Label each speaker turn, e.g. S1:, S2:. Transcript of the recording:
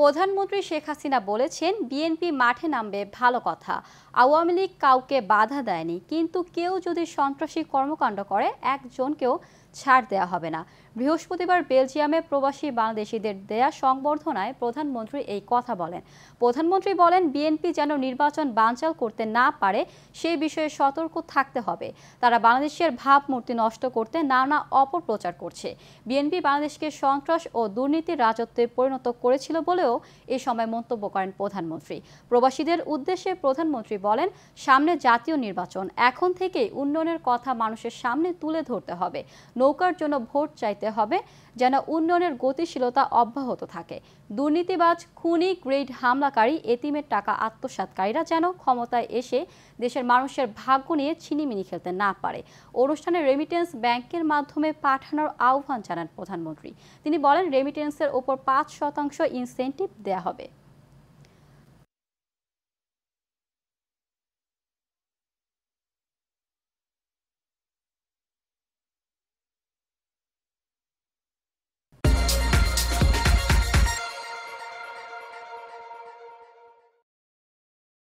S1: প্রধানমন্ত্রী শেখ হাসিনা বলেছেন বিএনপি মাঠে নামবে ভালো কথা আওয়ামী লীগ কাউকে বাধা দেয়নি কিন্তু কেউ যদি সন্ত্রাসী কর্মকাণ্ড করে একজনকেও ছাড় দেয়া হবে না বৃহস্পতিবার বেলজিয়ামে প্রবাসী বাংলাদেশিদের দেয়া সংবর্ধনায় প্রধানমন্ত্রী এই কথা বলেন প্রধানমন্ত্রী বলেন বিএনপি যেন নির্বাচন বানচাল করতে না পারে সেই বিষয়ে সতর্ক থাকতে হবে তারা বাংলাদেশের ভাবমূর্তি নষ্ট করতে নানা অপপ্রচার করছে বিএনপি বাংলাদেশকে সন্ত্রাস ও দুর্নীতির রাজত্বে পরিণত করেছিল বলে বিষয়েও এ সময় মন্তব্য করেন প্রধানমন্ত্রী প্রবাসীদের উদ্দেশ্যে প্রধানমন্ত্রী বলেন সামনে জাতীয় নির্বাচন এখন থেকেই উন্নয়নের কথা মানুষের সামনে তুলে ধরতে হবে নৌকার জন্য ভোট চাইতে হবে যেন উন্নয়নের গতিশীলতা অব্যাহত থাকে দুর্নীতিবাজ খুনি গ্রেড হামলাকারী এতিমের টাকা আত্মসাতকারীরা যেন ক্ষমতায় এসে দেশের মানুষের ভাগ্য নিয়ে ছিনিমিনি খেলতে না পারে অনুষ্ঠানে রেমিটেন্স ব্যাংকের মাধ্যমে পাঠানোর আহ্বান জানান প্রধানমন্ত্রী তিনি বলেন রেমিটেন্সের ওপর পাঁচ শতাংশ ইনসেন্ট নেগেটিভ দেওয়া হবে